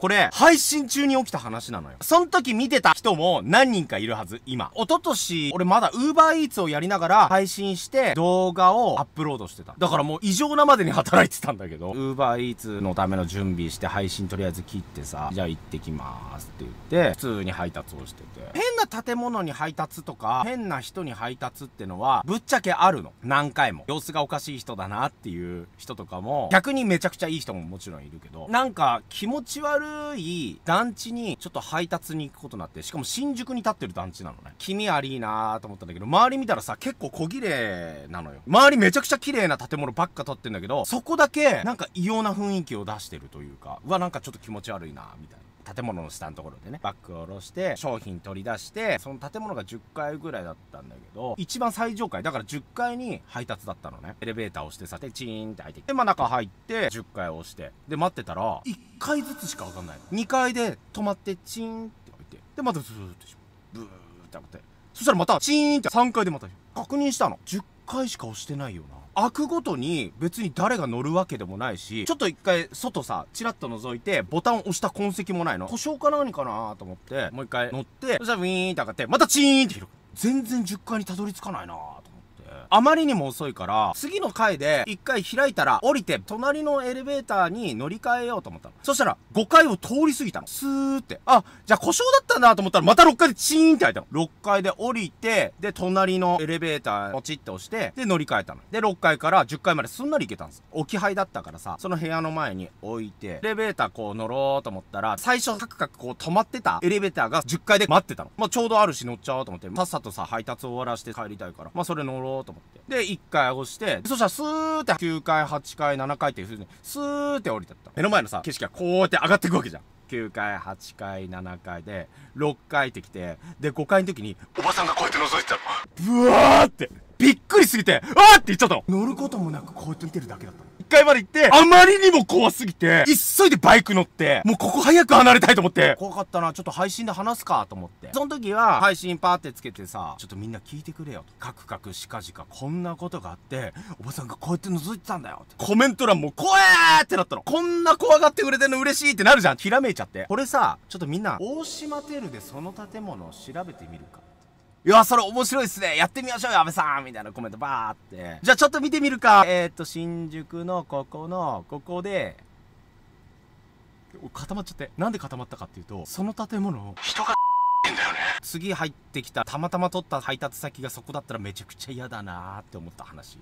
これ、配信中に起きた話なのよ。その時見てた人も何人かいるはず、今。おととし、俺まだ Uber Eats をやりながら配信して動画をアップロードしてた。だからもう異常なまでに働いてたんだけど、Uber Eats のための準備して配信とりあえず切ってさ、じゃあ行ってきまーすって言って、普通に配達をしてて。変建物に配達とか、変な人に配達ってのは、ぶっちゃけあるの。何回も。様子がおかしい人だなっていう人とかも、逆にめちゃくちゃいい人ももちろんいるけど、なんか気持ち悪い団地にちょっと配達に行くことになって、しかも新宿に立ってる団地なのね。気味悪いなーと思ったんだけど、周り見たらさ、結構小綺麗なのよ。周りめちゃくちゃ綺麗な建物ばっか建ってんだけど、そこだけ、なんか異様な雰囲気を出してるというか、うわ、なんかちょっと気持ち悪いなみたいな。建物の下のところでね、バッグを下ろして、商品取り出して、その建物が10階ぐらいだったんだけど、一番最上階、だから10階に配達だったのね。エレベーター押してさ、で、チーンって開いてきて、まあ中入って、10階押して、で、待ってたら、1階ずつしかわかんないの。2階で止まって、チーンって開いて、で、またずーっと、ブーって開けて、そしたらまた、チーンって3階でまた、確認したの。10回しか押してないよな。開くごとに別に誰が乗るわけでもないし、ちょっと一回外さ、チラッと覗いて、ボタンを押した痕跡もないの。故障か何かなと思って、もう一回乗って、そしたらウィーンって上がって、またチーンって広く。全然10階にたどり着かないなあまりにも遅いから、次の回で一回開いたら降りて、隣のエレベーターに乗り換えようと思ったの。そしたら、5階を通り過ぎたの。スーって。あ、じゃあ故障だったんだと思ったら、また6階でチーンって開いたの。6階で降りて、で、隣のエレベーターポチッて押して、で、乗り換えたの。で、6階から10階まですんなり行けたんです。置き配だったからさ、その部屋の前に置いて、エレベーターこう乗ろうと思ったら、最初カクカクこう止まってたエレベーターが10階で待ってたの。まあ、ちょうどあるし乗っちゃおうと思って、さっさとさ、配達終わらして帰りたいから、まあ、それ乗ろうとと思って。で、1回押して、そしたらスーって9回、8回、7回っていううに、スーって降りてった。目の前のさ、景色がこうやって上がっていくわけじゃん。9回、8回、7回で、6回ってきて、で、5回の時に、おばさんがこうやって覗いてたの。ブワーって、びっくりすぎて、あーって言っちゃったの。乗ることもなくこうやって見てるだけだったの。階まで行って、あまりにも怖すぎて、急いでバイク乗って、もうここ早く離れたいと思って。怖かったな、ちょっと配信で話すかと思って。その時は、配信パーってつけてさ、ちょっとみんな聞いてくれよカクカクしかじかこんなことがあって、おばさんがこうやって覗いてたんだよって。コメント欄も怖えーってなったの。こんな怖がってくれてんの嬉しいってなるじゃん。ひらめいちゃって。これさ、ちょっとみんな、大島テルでその建物を調べてみるか。いや、それ面白いっすね。やってみましょうよ、安倍さんみたいなコメントバーって。じゃあちょっと見てみるか。えー、っと、新宿のここの、ここで、固まっちゃって。なんで固まったかっていうと、その建物、を、人が次入ってきた、たまたま取った配達先がそこだったらめちゃくちゃ嫌だなーって思った話。